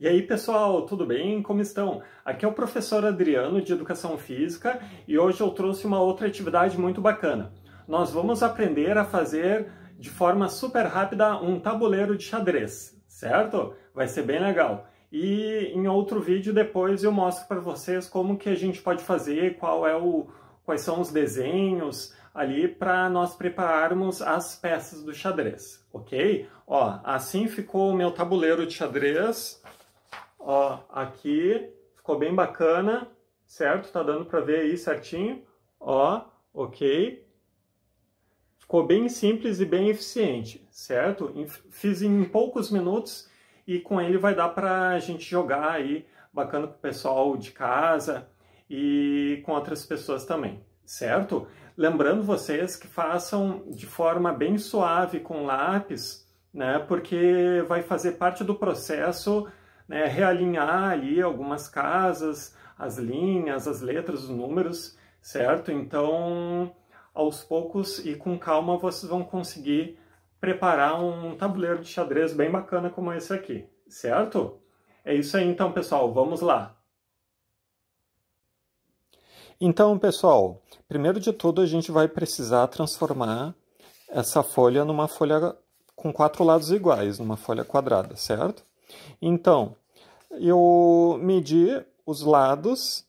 E aí, pessoal, tudo bem? Como estão? Aqui é o professor Adriano de Educação Física e hoje eu trouxe uma outra atividade muito bacana. Nós vamos aprender a fazer de forma super rápida um tabuleiro de xadrez, certo? Vai ser bem legal. E em outro vídeo depois eu mostro para vocês como que a gente pode fazer, qual é o quais são os desenhos ali para nós prepararmos as peças do xadrez, ok? Ó, assim ficou o meu tabuleiro de xadrez. Ó, aqui ficou bem bacana, certo? Tá dando para ver aí certinho. Ó, ok. Ficou bem simples e bem eficiente, certo? Fiz em poucos minutos e com ele vai dar para a gente jogar aí bacana pro o pessoal de casa e com outras pessoas também, certo? Lembrando vocês que façam de forma bem suave com lápis, né? Porque vai fazer parte do processo né, realinhar ali algumas casas, as linhas, as letras, os números, certo? Então, aos poucos e com calma, vocês vão conseguir preparar um tabuleiro de xadrez bem bacana como esse aqui, certo? É isso aí então, pessoal, vamos lá! Então, pessoal, primeiro de tudo a gente vai precisar transformar essa folha numa folha com quatro lados iguais, numa folha quadrada, certo? Então, eu medi os lados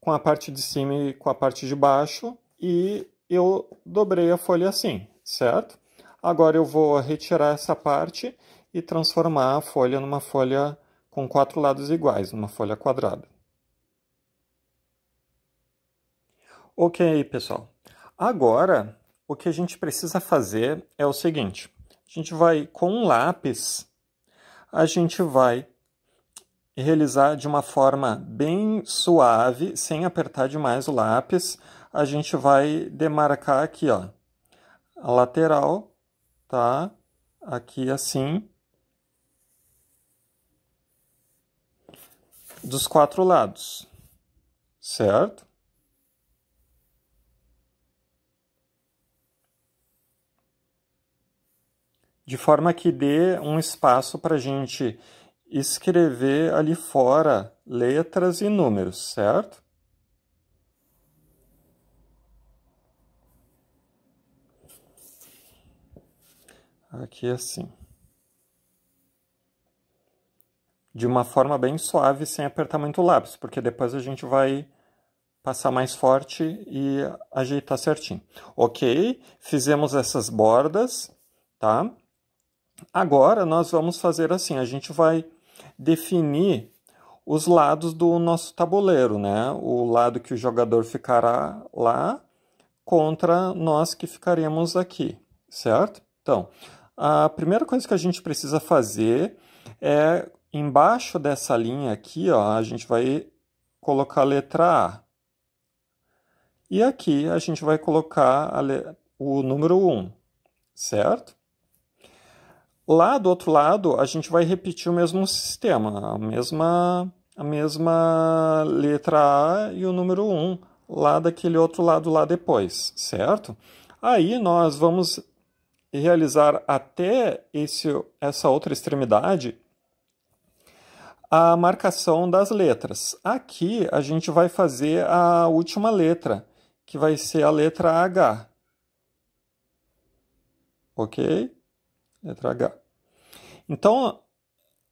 com a parte de cima e com a parte de baixo e eu dobrei a folha assim, certo? Agora eu vou retirar essa parte e transformar a folha numa folha com quatro lados iguais, numa folha quadrada. Ok, pessoal. Agora, o que a gente precisa fazer é o seguinte. A gente vai, com um lápis, a gente vai realizar de uma forma bem suave, sem apertar demais o lápis. A gente vai demarcar aqui, ó, a lateral, tá? Aqui assim. Dos quatro lados, certo? de forma que dê um espaço para a gente escrever ali fora letras e números, certo? Aqui é assim. De uma forma bem suave, sem apertar muito o lápis, porque depois a gente vai passar mais forte e ajeitar certinho. Ok? Fizemos essas bordas, tá? Agora nós vamos fazer assim, a gente vai definir os lados do nosso tabuleiro, né? O lado que o jogador ficará lá contra nós que ficaremos aqui, certo? Então, a primeira coisa que a gente precisa fazer é embaixo dessa linha aqui, ó, a gente vai colocar a letra A. E aqui a gente vai colocar o número 1, certo? Lá do outro lado, a gente vai repetir o mesmo sistema, a mesma, a mesma letra A e o número 1 lá daquele outro lado lá depois, certo? Aí nós vamos realizar até esse, essa outra extremidade a marcação das letras. Aqui a gente vai fazer a última letra, que vai ser a letra H. Ok? letra é H. Então,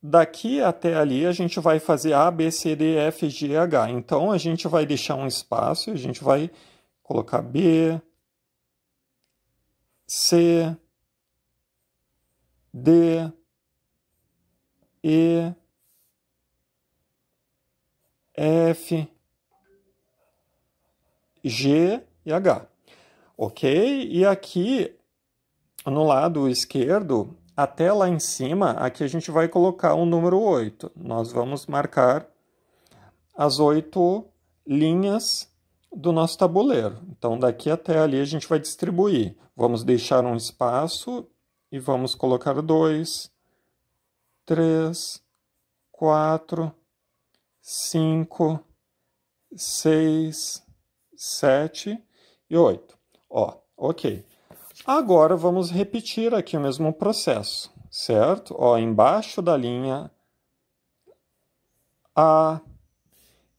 daqui até ali a gente vai fazer A, B, C, D, F, G, H. Então, a gente vai deixar um espaço, a gente vai colocar B, C, D, E, F, G e H. Ok? E aqui no lado esquerdo, até lá em cima, aqui a gente vai colocar o número 8. Nós vamos marcar as oito linhas do nosso tabuleiro. Então, daqui até ali a gente vai distribuir. Vamos deixar um espaço e vamos colocar 2, 3, 4, 5, 6, 7 e 8. Ó, ok. Agora vamos repetir aqui o mesmo processo, certo? Ó, embaixo da linha A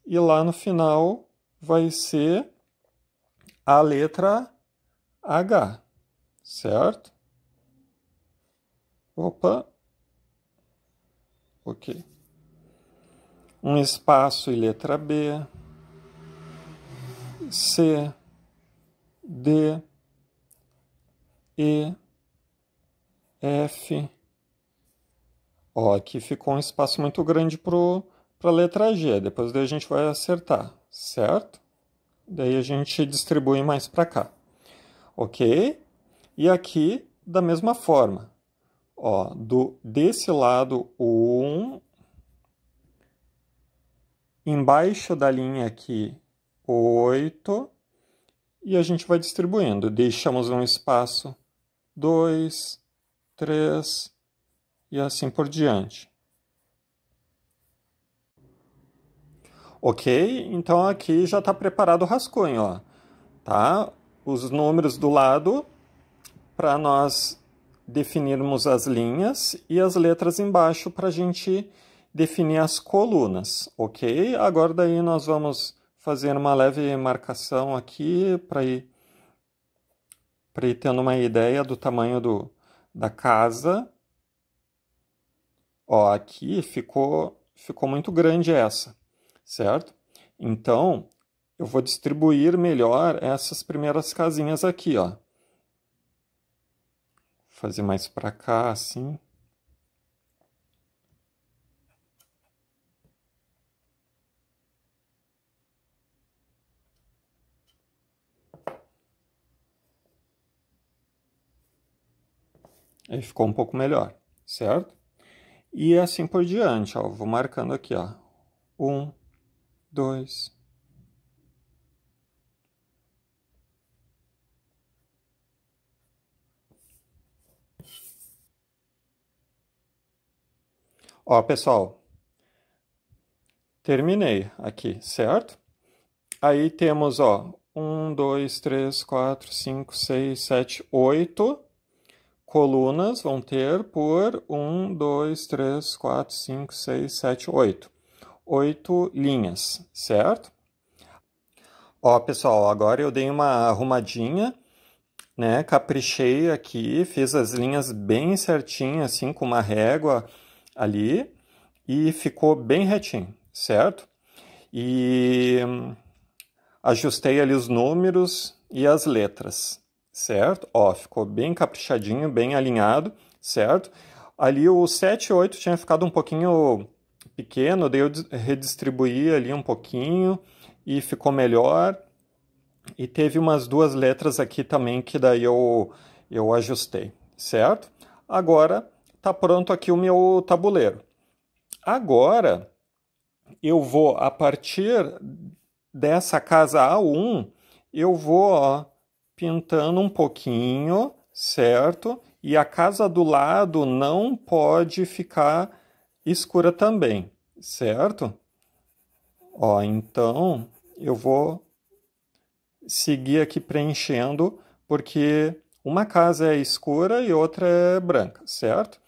e lá no final vai ser a letra H, certo? Opa. OK. Um espaço e letra B, C, D, e, F. Ó, aqui ficou um espaço muito grande para a letra G. Depois daí a gente vai acertar, certo? Daí a gente distribui mais para cá. Ok? E aqui, da mesma forma. Ó, do, desse lado, o 1. Embaixo da linha aqui, 8. E a gente vai distribuindo. Deixamos um espaço 2, 3 e assim por diante. Ok? Então aqui já está preparado o rascunho, ó, tá? Os números do lado para nós definirmos as linhas e as letras embaixo para a gente definir as colunas, ok? Agora daí nós vamos fazer uma leve marcação aqui para ir para ir tendo uma ideia do tamanho do, da casa. Ó, aqui ficou, ficou muito grande essa, certo? Então, eu vou distribuir melhor essas primeiras casinhas aqui, ó. Vou fazer mais para cá, assim. Aí ficou um pouco melhor, certo? E assim por diante, ó, vou marcando aqui, ó. Um, dois, Ó, pessoal, terminei aqui, certo? Aí temos, ó, um, dois, três, quatro, cinco, seis, sete, oito colunas vão ter por 1, 2, 3, 4, 5, 6, 7, 8. 8 linhas, certo? Ó, pessoal, agora eu dei uma arrumadinha, né? Caprichei aqui, fiz as linhas bem certinho, assim, com uma régua ali, e ficou bem retinho, certo? E hum, ajustei ali os números e as letras certo? Ó, ficou bem caprichadinho, bem alinhado, certo? Ali o 7 e 8 tinha ficado um pouquinho pequeno, daí eu redistribuí ali um pouquinho e ficou melhor. E teve umas duas letras aqui também que daí eu, eu ajustei, certo? Agora tá pronto aqui o meu tabuleiro. Agora eu vou, a partir dessa casa A1, eu vou ó, pintando um pouquinho, certo? E a casa do lado não pode ficar escura também, certo? Ó, então eu vou seguir aqui preenchendo, porque uma casa é escura e outra é branca, certo?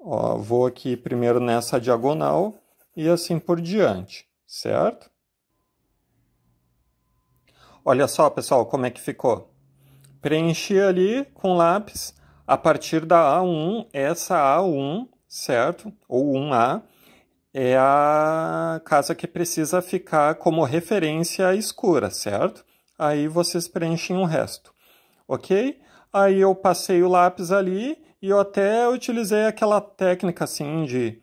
Ó, vou aqui primeiro nessa diagonal e assim por diante, certo? Olha só, pessoal, como é que ficou. Preenchi ali com lápis a partir da A1, essa A1, certo? Ou 1A, é a casa que precisa ficar como referência escura, certo? Aí vocês preenchem o resto, ok? Aí eu passei o lápis ali e eu até utilizei aquela técnica assim de,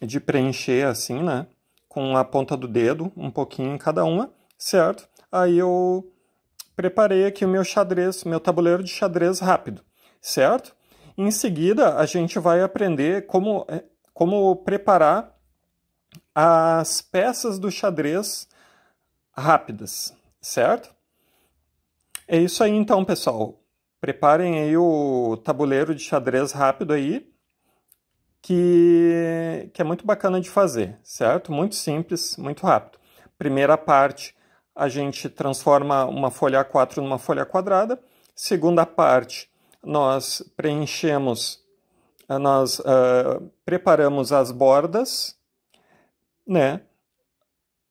de preencher assim, né? Com a ponta do dedo, um pouquinho em cada uma, certo? aí eu preparei aqui o meu xadrez, meu tabuleiro de xadrez rápido, certo? Em seguida, a gente vai aprender como, é, como preparar as peças do xadrez rápidas, certo? É isso aí então, pessoal. Preparem aí o tabuleiro de xadrez rápido aí, que, que é muito bacana de fazer, certo? Muito simples, muito rápido. Primeira parte a gente transforma uma folha A4 numa folha quadrada. Segunda parte, nós preenchemos, eh, nós uh, preparamos as bordas, né?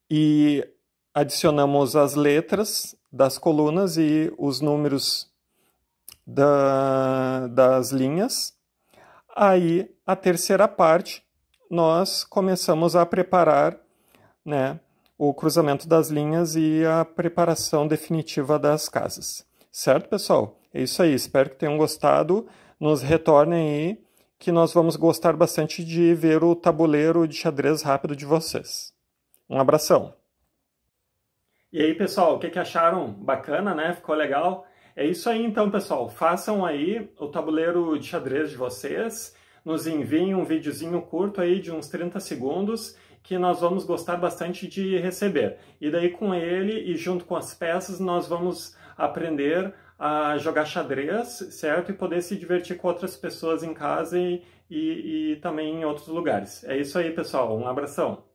E adicionamos as letras das colunas e os números da, das linhas. Aí, a terceira parte, nós começamos a preparar, né? o cruzamento das linhas e a preparação definitiva das casas. Certo, pessoal? É isso aí. Espero que tenham gostado. Nos retornem aí, que nós vamos gostar bastante de ver o tabuleiro de xadrez rápido de vocês. Um abração! E aí, pessoal, o que, que acharam? Bacana, né? Ficou legal? É isso aí, então, pessoal. Façam aí o tabuleiro de xadrez de vocês. Nos enviem um videozinho curto aí de uns 30 segundos que nós vamos gostar bastante de receber. E daí com ele e junto com as peças nós vamos aprender a jogar xadrez, certo? E poder se divertir com outras pessoas em casa e, e, e também em outros lugares. É isso aí, pessoal. Um abração!